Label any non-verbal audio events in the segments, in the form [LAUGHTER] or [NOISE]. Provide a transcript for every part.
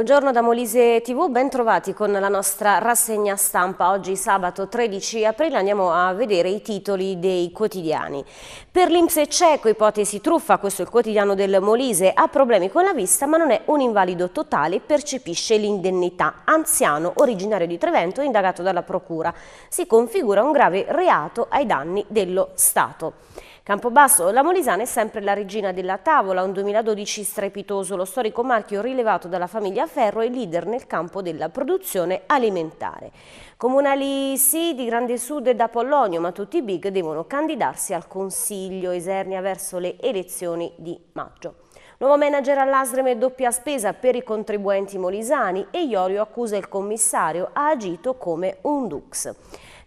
Buongiorno da Molise TV, bentrovati con la nostra rassegna stampa. Oggi sabato 13 aprile andiamo a vedere i titoli dei quotidiani. Per l'Inps cieco, ipotesi truffa, questo è il quotidiano del Molise, ha problemi con la vista ma non è un invalido totale, percepisce l'indennità. Anziano, originario di Trevento, indagato dalla Procura. Si configura un grave reato ai danni dello Stato. Campobasso, la Molisana è sempre la regina della tavola, un 2012 strepitoso, lo storico marchio rilevato dalla famiglia Ferro e leader nel campo della produzione alimentare. Comunali sì di Grande Sud e da Pollonio, ma tutti i big devono candidarsi al Consiglio Esernia verso le elezioni di maggio. Nuovo manager all'Asrem e doppia spesa per i contribuenti molisani e Iorio accusa il commissario, ha agito come un dux.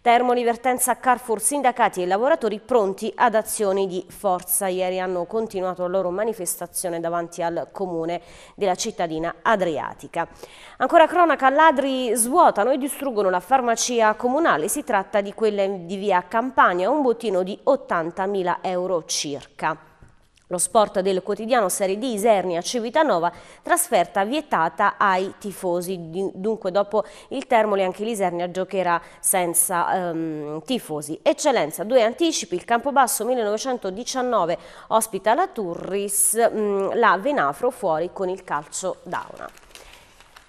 Termolivertenza Carrefour, sindacati e lavoratori pronti ad azioni di forza. Ieri hanno continuato la loro manifestazione davanti al comune della cittadina adriatica. Ancora cronaca, ladri svuotano e distruggono la farmacia comunale. Si tratta di quella di via Campania, un bottino di 80.000 euro circa. Lo sport del quotidiano Serie D Isernia Civitanova, trasferta vietata ai tifosi. Dunque dopo il Termoli anche l'Isernia giocherà senza um, tifosi. Eccellenza, due anticipi, il Campobasso 1919 ospita la Turris, mh, mm, la Venafro fuori con il calcio Dauna.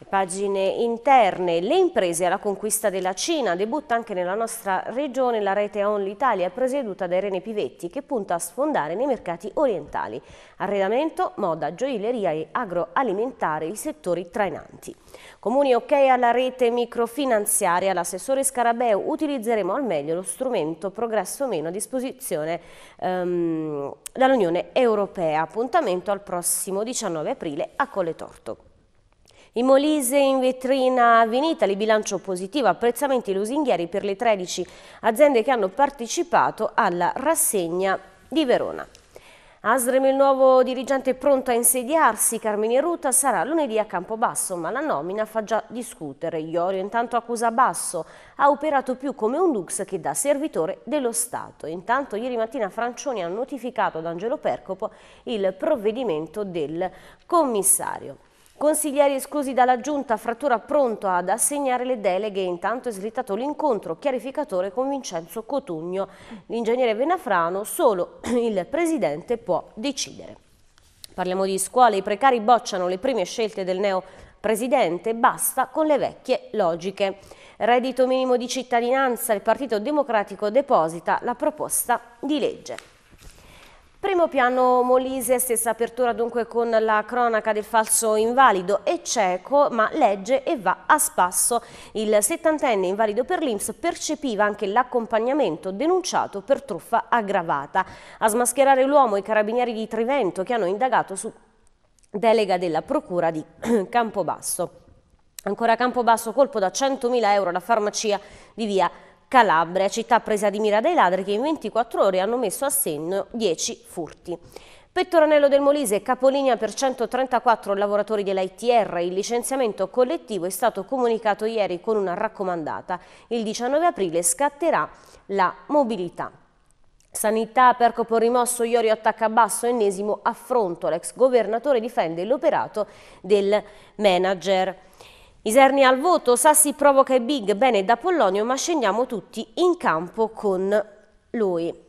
Pagine interne, le imprese alla conquista della Cina, debutta anche nella nostra regione la rete Only Italia presieduta da Irene Pivetti che punta a sfondare nei mercati orientali, arredamento, moda, gioielleria e agroalimentare, i settori trainanti. Comuni ok alla rete microfinanziaria, l'assessore Scarabeo utilizzeremo al meglio lo strumento progresso meno a disposizione um, dall'Unione Europea, appuntamento al prossimo 19 aprile a Colle Torto. In Molise in vetrina Vinitali bilancio positivo, apprezzamenti lusinghieri per le 13 aziende che hanno partecipato alla rassegna di Verona. Asrem, il nuovo dirigente pronto a insediarsi, Carmine Ruta, sarà lunedì a Campobasso, ma la nomina fa già discutere. Iorio intanto accusa Basso, ha operato più come un lux che da servitore dello Stato. Intanto ieri mattina Francioni ha notificato ad Angelo Percopo il provvedimento del commissario. Consiglieri esclusi dalla Giunta, Frattura pronto ad assegnare le deleghe, intanto è slittato l'incontro chiarificatore con Vincenzo Cotugno. L'ingegnere Venafrano, solo [CLEARS THROAT] il Presidente può decidere. Parliamo di scuole, i precari bocciano le prime scelte del neo Presidente, basta con le vecchie logiche. Reddito minimo di cittadinanza, il Partito Democratico deposita la proposta di legge. Primo piano Molise, stessa apertura dunque con la cronaca del falso invalido e cieco, ma legge e va a spasso. Il settantenne invalido per l'Inps percepiva anche l'accompagnamento denunciato per truffa aggravata. A smascherare l'uomo i carabinieri di Trivento che hanno indagato su delega della procura di [CLEARS THROAT] Campobasso. Ancora Campobasso, colpo da 100.000 euro alla farmacia di via Calabria, città presa di mira dai ladri che in 24 ore hanno messo a segno 10 furti. Pettoranello del Molise, capolinea per 134 lavoratori dell'ITR, il licenziamento collettivo è stato comunicato ieri con una raccomandata. Il 19 aprile scatterà la mobilità. Sanità, Percopo rimosso, Iorio attacca basso, ennesimo affronto. L'ex governatore difende l'operato del manager. Iserni al voto, Sassi provoca i big, bene da Pollonio, ma scendiamo tutti in campo con lui.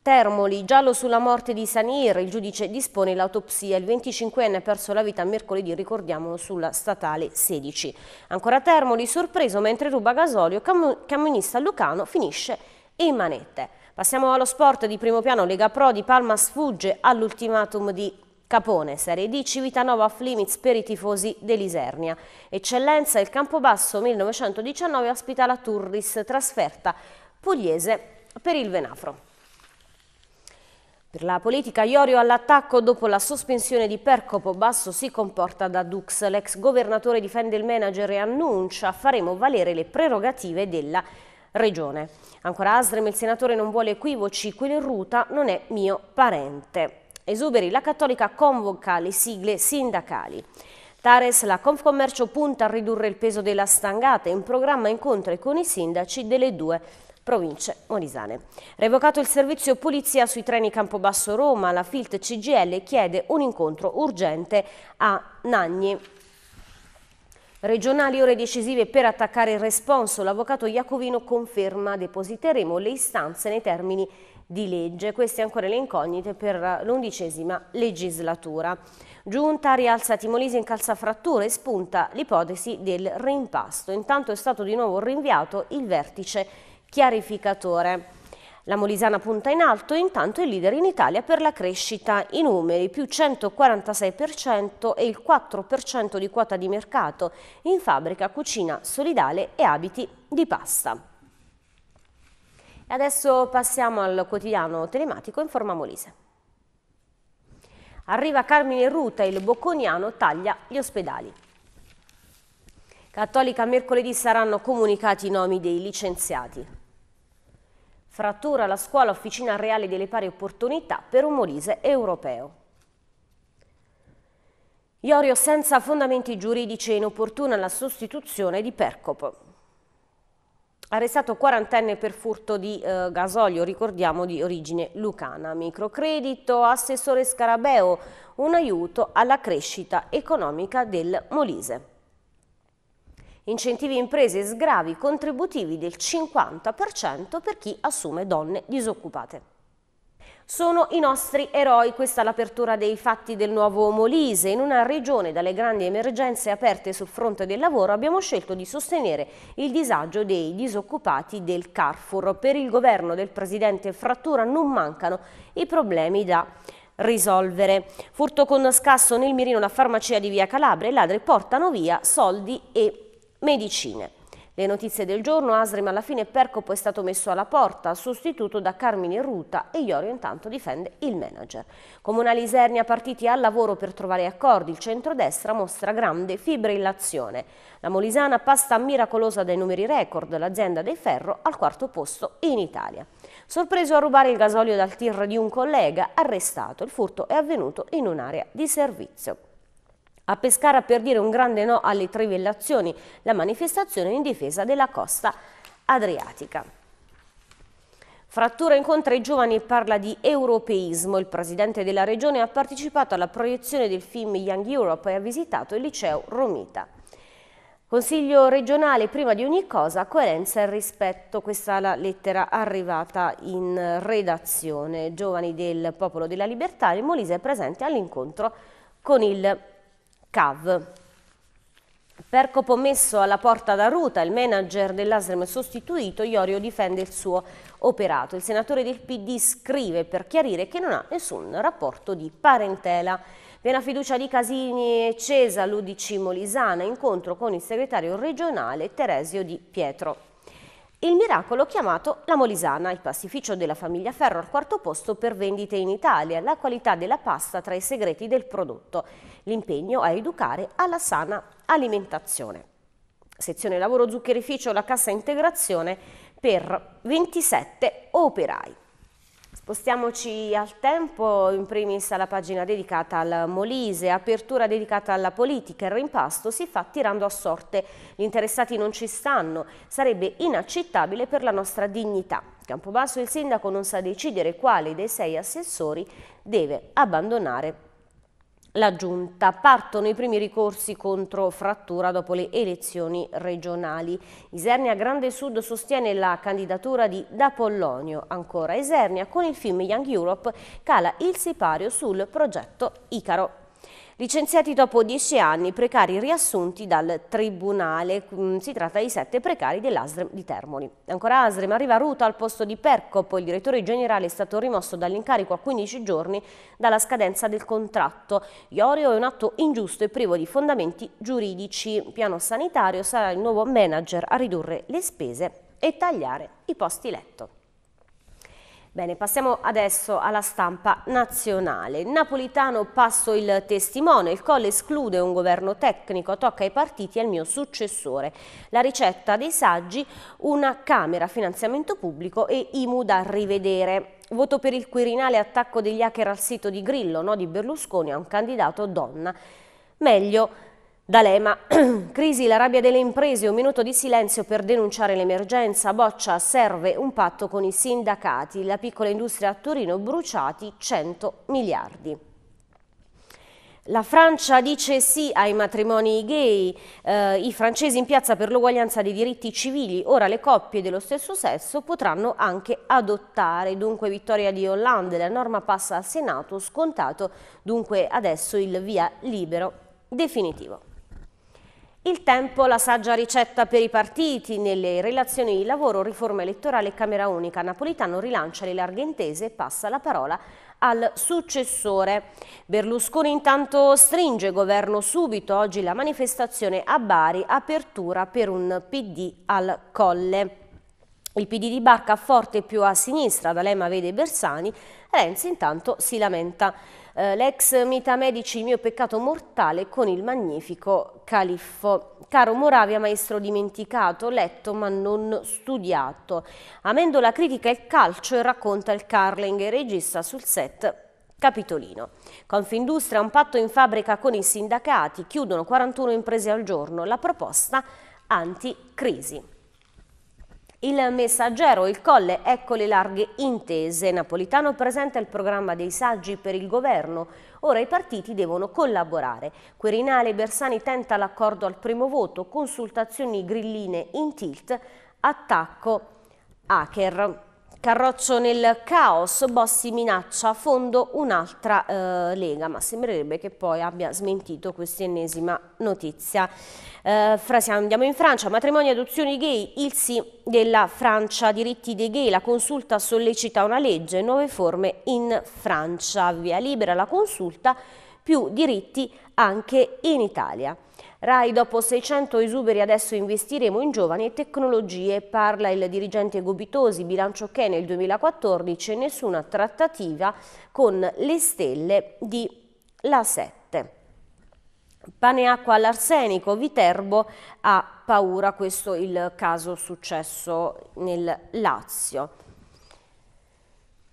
Termoli, giallo sulla morte di Sanir, il giudice dispone l'autopsia, il 25enne ha perso la vita mercoledì, ricordiamolo, sulla statale 16. Ancora Termoli, sorpreso mentre ruba gasolio, cam camionista lucano finisce in manette. Passiamo allo sport di primo piano, Lega Pro di Palma sfugge all'ultimatum di Capone, Serie D, Civitanova off per i tifosi dell'Isernia. Eccellenza il Campobasso 1919 ospita la Turris, trasferta pugliese per il Venafro. Per la politica Iorio all'attacco dopo la sospensione di Percopo Basso si comporta da Dux. L'ex governatore difende il manager e annuncia faremo valere le prerogative della regione. Ancora Asrem, il senatore non vuole equivoci, quello in ruta non è mio parente. Esuberi, la Cattolica convoca le sigle sindacali. Tares, la Confcommercio punta a ridurre il peso della stangata e in programma incontri con i sindaci delle due province molisane. Revocato il servizio polizia sui treni Campobasso Roma, la Filt CGL chiede un incontro urgente a Nagni. Regionali ore decisive per attaccare il responso, l'avvocato Iacovino conferma depositeremo le istanze nei termini di legge. Queste ancora le incognite per l'undicesima legislatura. Giunta rialza Timolisi in calza frattura e spunta l'ipotesi del rimpasto. Intanto è stato di nuovo rinviato il vertice chiarificatore. La Molisana punta in alto intanto il leader in Italia per la crescita i numeri, più 146% e il 4% di quota di mercato in fabbrica, cucina solidale e abiti di pasta. E adesso passiamo al quotidiano telematico Informa Molise. Arriva Carmine Ruta, il bocconiano taglia gli ospedali. Cattolica mercoledì saranno comunicati i nomi dei licenziati. Frattura la scuola officina reale delle pari opportunità per un Molise europeo. Iorio senza fondamenti giuridici e inopportuna la sostituzione di Percopo. Arrestato quarantenne per furto di eh, gasolio, ricordiamo di origine lucana. Microcredito, assessore Scarabeo, un aiuto alla crescita economica del Molise. Incentivi imprese sgravi contributivi del 50% per chi assume donne disoccupate sono i nostri eroi. Questa è l'apertura dei fatti del nuovo Molise. In una regione dalle grandi emergenze aperte sul fronte del lavoro abbiamo scelto di sostenere il disagio dei disoccupati del Carrefour. Per il governo del presidente Frattura non mancano i problemi da risolvere. Furto con scasso nel mirino la farmacia di Via Calabria i ladri portano via soldi e medicine. Le notizie del giorno, Asrim alla fine Percopo è stato messo alla porta, sostituto da Carmine Ruta e Iorio intanto difende il manager. Comunali Isernia partiti al lavoro per trovare accordi, il centrodestra mostra grande fibrillazione. La Molisana pasta miracolosa dai numeri record, l'azienda dei ferro al quarto posto in Italia. Sorpreso a rubare il gasolio dal tir di un collega, arrestato, il furto è avvenuto in un'area di servizio. A Pescara per dire un grande no alle trivellazioni, la manifestazione in difesa della costa adriatica. Frattura incontra i giovani e parla di europeismo. Il presidente della regione ha partecipato alla proiezione del film Young Europe e ha visitato il liceo Romita. Consiglio regionale, prima di ogni cosa, coerenza e rispetto. Questa è la lettera arrivata in redazione. Giovani del Popolo della Libertà, il Molise è presente all'incontro con il CAV. Percopo messo alla porta da ruta, il manager dell'Asrem sostituito, Iorio difende il suo operato. Il senatore del PD scrive per chiarire che non ha nessun rapporto di parentela. Piena fiducia di Casini e Cesa, l'Udici Molisana, incontro con il segretario regionale Teresio Di Pietro. Il miracolo chiamato la Molisana, il pastificio della famiglia Ferro al quarto posto per vendite in Italia, la qualità della pasta tra i segreti del prodotto, l'impegno a educare alla sana alimentazione. Sezione lavoro zuccherificio, la cassa integrazione per 27 operai. Spostiamoci al tempo, in primis alla pagina dedicata al Molise, apertura dedicata alla politica, il rimpasto si fa tirando a sorte, gli interessati non ci stanno, sarebbe inaccettabile per la nostra dignità. Campobasso il sindaco non sa decidere quale dei sei assessori deve abbandonare la Giunta. Partono i primi ricorsi contro frattura dopo le elezioni regionali. Isernia Grande Sud sostiene la candidatura di D'Apollonio. Ancora Isernia con il film Young Europe cala il sipario sul progetto Icaro licenziati dopo dieci anni, precari riassunti dal Tribunale. Mm, si tratta di sette precari dell'Asrem di Termoli. Ancora Asrem arriva Ruta al posto di Percopo. il direttore generale è stato rimosso dall'incarico a 15 giorni dalla scadenza del contratto. Iorio è un atto ingiusto e privo di fondamenti giuridici. Piano sanitario sarà il nuovo manager a ridurre le spese e tagliare i posti letto. Bene, passiamo adesso alla stampa nazionale. Napolitano passo il testimone, il Colle esclude un governo tecnico, tocca ai partiti e al mio successore. La ricetta dei saggi, una Camera, finanziamento pubblico e IMU da rivedere. Voto per il Quirinale, attacco degli hacker al sito di Grillo, no di Berlusconi a un candidato donna. Meglio D'Alema, [CLEARS THROAT] crisi, la rabbia delle imprese, un minuto di silenzio per denunciare l'emergenza, boccia, serve un patto con i sindacati, la piccola industria a Torino bruciati 100 miliardi. La Francia dice sì ai matrimoni gay, eh, i francesi in piazza per l'uguaglianza dei diritti civili, ora le coppie dello stesso sesso potranno anche adottare, dunque vittoria di Hollande, la norma passa al Senato, scontato dunque adesso il via libero definitivo. Il tempo, la saggia ricetta per i partiti, nelle relazioni di lavoro, riforma elettorale e Camera Unica, Napolitano rilancia le larghe intese e passa la parola al successore. Berlusconi intanto stringe governo subito, oggi la manifestazione a Bari, apertura per un PD al Colle. Il PD di Barca forte più a sinistra, D'Alema vede Bersani, Renzi intanto si lamenta eh, l'ex Mita Medici, mio peccato mortale con il magnifico Califfo. Caro Moravia, maestro dimenticato, letto ma non studiato. Amendo la critica e il calcio e racconta il Carling, regista sul set Capitolino. Confindustria un patto in fabbrica con i sindacati, chiudono 41 imprese al giorno. La proposta anticrisi. Il messaggero, il colle, ecco le larghe intese. Napolitano presenta il programma dei saggi per il governo. Ora i partiti devono collaborare. Querinale Bersani tenta l'accordo al primo voto, consultazioni grilline in tilt, attacco hacker. Carroccio nel caos, Bossi minaccia a fondo un'altra eh, lega, ma sembrerebbe che poi abbia smentito questa ennesima notizia. Eh, Frasia, andiamo in Francia, matrimonio e adozioni gay, il sì della Francia, diritti dei gay, la consulta sollecita una legge, nuove forme in Francia, via libera la consulta, più diritti anche in Italia. Rai, dopo 600 esuberi adesso investiremo in giovani e tecnologie, parla il dirigente Gobitosi, bilancio che nel 2014 nessuna trattativa con le stelle di La 7. Pane e acqua all'arsenico, Viterbo ha paura, questo è il caso successo nel Lazio.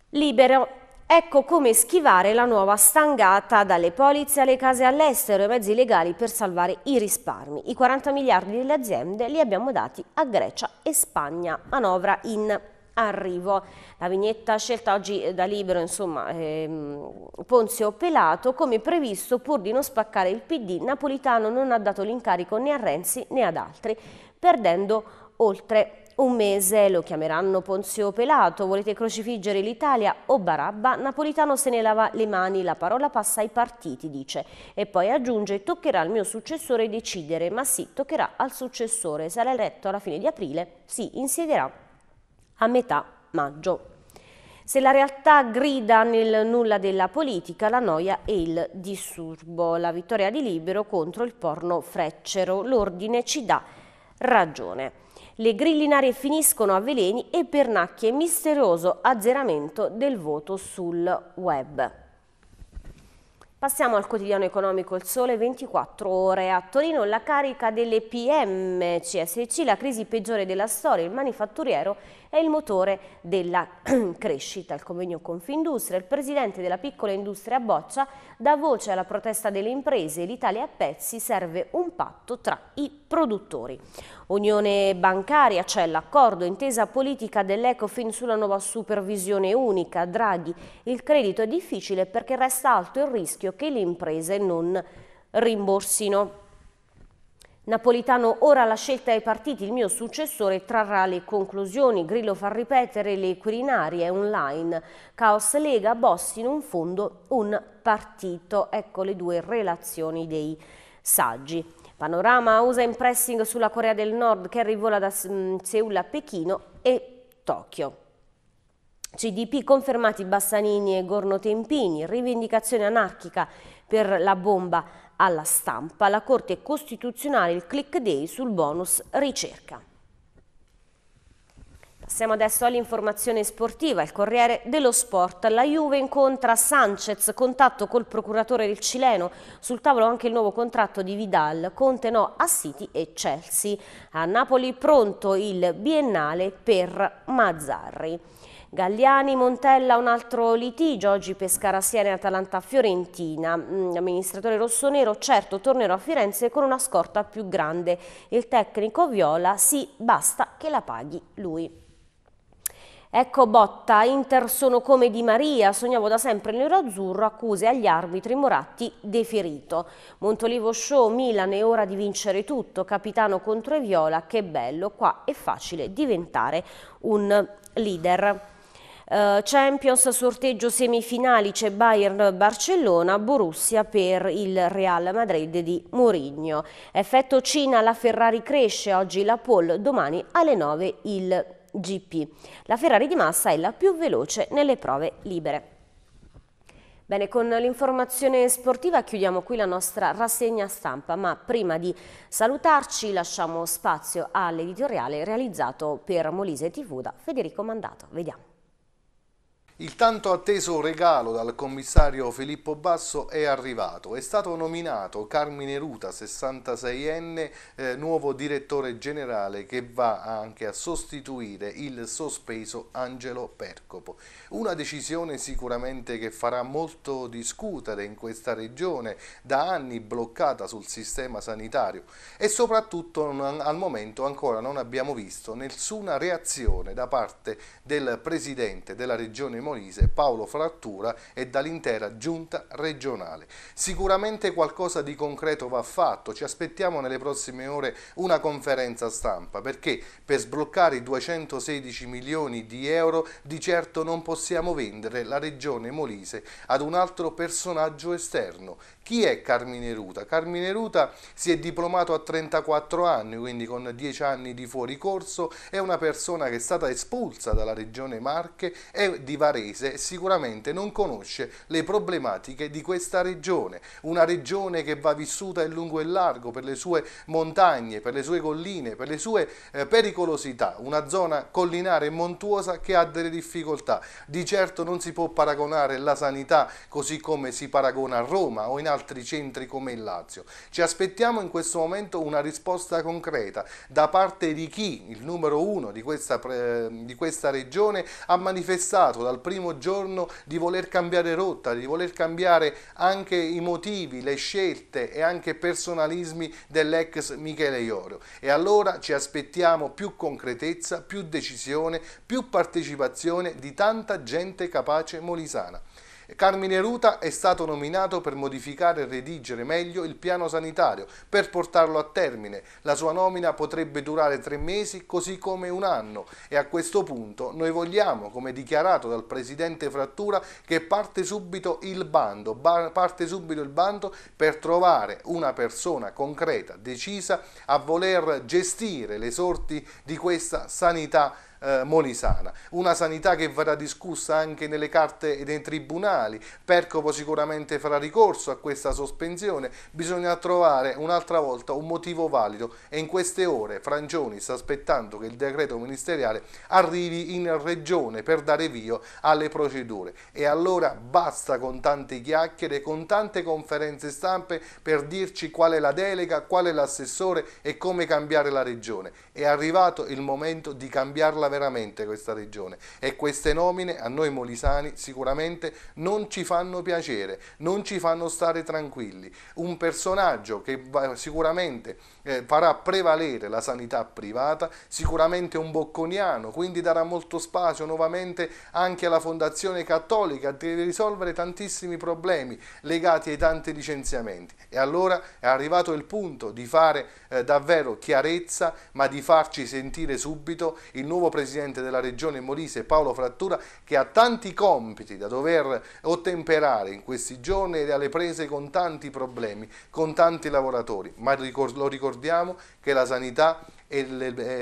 Libero Ecco come schivare la nuova stangata dalle polizze alle case all'estero e mezzi legali per salvare i risparmi. I 40 miliardi delle aziende li abbiamo dati a Grecia e Spagna, manovra in arrivo. La vignetta scelta oggi da Libero, insomma, ehm, Ponzio Pelato, come previsto pur di non spaccare il PD, Napolitano non ha dato l'incarico né a Renzi né ad altri, perdendo oltre un mese lo chiameranno Ponzio Pelato, volete crocifiggere l'Italia o Barabba? Napolitano se ne lava le mani, la parola passa ai partiti, dice. E poi aggiunge, toccherà al mio successore decidere, ma sì, toccherà al successore, sarà eletto alla fine di aprile, si insiederà a metà maggio. Se la realtà grida nel nulla della politica, la noia e il disturbo. La vittoria di Libero contro il porno freccero. L'ordine ci dà ragione. Le grillinarie finiscono a veleni e pernacchie, misterioso azzeramento del voto sul web. Passiamo al quotidiano economico Il Sole, 24 ore a Torino, la carica delle PM CSC, la crisi peggiore della storia, il manifatturiero è il motore della [CLEARS THROAT] crescita. Il convegno Confindustria, il presidente della piccola industria Boccia dà voce alla protesta delle imprese e l'Italia a pezzi serve un patto tra i produttori. Unione bancaria, c'è cioè l'accordo, intesa politica dell'Ecofin sulla nuova supervisione unica. Draghi, il credito è difficile perché resta alto il rischio che le imprese non rimborsino. Napolitano ora la scelta ai partiti, il mio successore trarrà le conclusioni, Grillo fa ripetere le quirinarie online, Caos Lega, Bossi in un fondo un partito, ecco le due relazioni dei saggi. Panorama USA in pressing sulla Corea del Nord, che vola da mm, Seul a Pechino e Tokyo. CDP confermati Bassanini e Gorno Tempini, rivendicazione anarchica per la bomba alla stampa, la Corte Costituzionale il click day sul bonus ricerca. Passiamo adesso all'informazione sportiva, il Corriere dello Sport. La Juve incontra Sanchez, contatto col procuratore del cileno, sul tavolo anche il nuovo contratto di Vidal, Conte no a City e Chelsea. A Napoli pronto il biennale per Mazzarri. Galliani, Montella, un altro litigio, oggi Pescara, Siena e Atalanta, Fiorentina. Mm, amministratore rossonero, certo tornerò a Firenze con una scorta più grande. Il tecnico Viola, sì, basta che la paghi lui. Ecco Botta, Inter sono come Di Maria, sognavo da sempre il nero-azzurro, accuse agli arbitri Moratti deferito. Montolivo Show, Milan è ora di vincere tutto, capitano contro Viola, che bello, qua è facile diventare un leader. Eh, Champions, sorteggio semifinali, c'è Bayern-Barcellona, Borussia per il Real Madrid di Mourinho. Effetto Cina, la Ferrari cresce, oggi la Pole, domani alle 9 il GP. La Ferrari di Massa è la più veloce nelle prove libere. Bene, con l'informazione sportiva chiudiamo qui la nostra rassegna stampa, ma prima di salutarci lasciamo spazio all'editoriale realizzato per Molise TV da Federico Mandato. Vediamo. Il tanto atteso regalo dal commissario Filippo Basso è arrivato. È stato nominato Carmine Ruta, 66enne, eh, nuovo direttore generale che va anche a sostituire il sospeso Angelo Percopo. Una decisione sicuramente che farà molto discutere in questa regione, da anni bloccata sul sistema sanitario e soprattutto al momento ancora non abbiamo visto nessuna reazione da parte del presidente della regione Cremonese Paolo Frattura e dall'intera giunta regionale. Sicuramente qualcosa di concreto va fatto, ci aspettiamo nelle prossime ore una conferenza stampa perché per sbloccare i 216 milioni di euro di certo non possiamo vendere la regione Molise ad un altro personaggio esterno chi è Carmine Ruta? Carmine Ruta si è diplomato a 34 anni, quindi con 10 anni di fuori corso, è una persona che è stata espulsa dalla regione Marche e di Varese e sicuramente non conosce le problematiche di questa regione, una regione che va vissuta in lungo e largo per le sue montagne, per le sue colline, per le sue eh, pericolosità, una zona collinare e montuosa che ha delle difficoltà. Di certo non si può paragonare la sanità così come si paragona a Roma o in altre altri centri come il Lazio. Ci aspettiamo in questo momento una risposta concreta da parte di chi, il numero uno di questa, di questa regione, ha manifestato dal primo giorno di voler cambiare rotta, di voler cambiare anche i motivi, le scelte e anche personalismi dell'ex Michele Iorio. E allora ci aspettiamo più concretezza, più decisione, più partecipazione di tanta gente capace molisana. Carmine Ruta è stato nominato per modificare e redigere meglio il piano sanitario, per portarlo a termine. La sua nomina potrebbe durare tre mesi, così come un anno. E a questo punto noi vogliamo, come dichiarato dal Presidente Frattura, che parte subito il bando, parte subito il bando per trovare una persona concreta, decisa, a voler gestire le sorti di questa sanità eh, molisana. Una sanità che verrà discussa anche nelle carte e nei tribunali. Percopo sicuramente farà ricorso a questa sospensione. Bisogna trovare un'altra volta un motivo valido e in queste ore Frangioni sta aspettando che il decreto ministeriale arrivi in regione per dare via alle procedure. E allora basta con tante chiacchiere, con tante conferenze stampe per dirci qual è la delega, qual è l'assessore e come cambiare la regione. È arrivato il momento di cambiarla migliorarla veramente questa regione e queste nomine a noi molisani sicuramente non ci fanno piacere, non ci fanno stare tranquilli. Un personaggio che sicuramente eh, farà prevalere la sanità privata, sicuramente un bocconiano, quindi darà molto spazio nuovamente anche alla Fondazione Cattolica di risolvere tantissimi problemi legati ai tanti licenziamenti. E allora è arrivato il punto di fare eh, davvero chiarezza, ma di farci sentire subito il nuovo presidente della regione Molise Paolo Frattura che ha tanti compiti da dover ottemperare in questi giorni ed alle prese con tanti problemi, con tanti lavoratori, ma lo ricordiamo che la sanità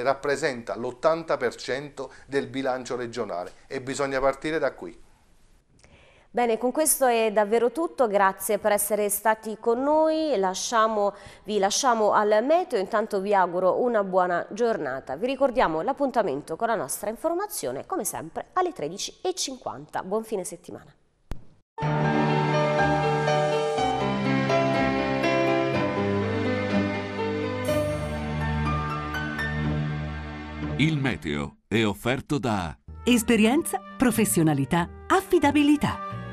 rappresenta l'80% del bilancio regionale e bisogna partire da qui. Bene, con questo è davvero tutto, grazie per essere stati con noi, lasciamo, vi lasciamo al meteo, intanto vi auguro una buona giornata. Vi ricordiamo l'appuntamento con la nostra informazione, come sempre, alle 13.50. Buon fine settimana. Il meteo è offerto da... Esperienza, professionalità, affidabilità.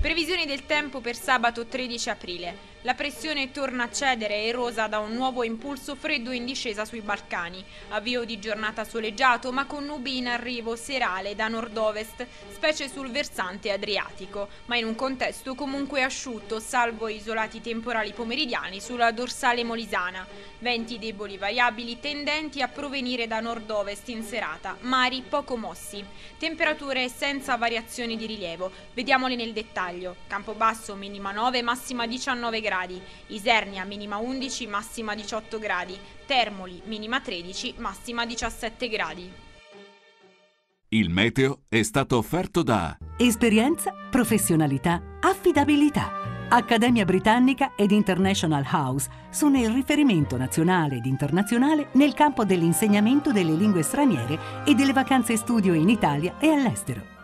Previsioni del tempo per sabato 13 aprile. La pressione torna a cedere erosa da un nuovo impulso freddo in discesa sui Balcani. Avvio di giornata soleggiato ma con nubi in arrivo serale da nord-ovest, specie sul versante adriatico, ma in un contesto comunque asciutto, salvo isolati temporali pomeridiani sulla dorsale molisana. Venti deboli variabili tendenti a provenire da nord-ovest in serata, mari poco mossi. Temperature senza variazioni di rilievo. Vediamole nel dettaglio. Scandaglio, Campobasso minima 9, massima 19 gradi, Isernia minima 11, massima 18 gradi, Termoli minima 13, massima 17 gradi. Il meteo è stato offerto da Esperienza, professionalità, affidabilità. Accademia Britannica ed International House sono il riferimento nazionale ed internazionale nel campo dell'insegnamento delle lingue straniere e delle vacanze studio in Italia e all'estero.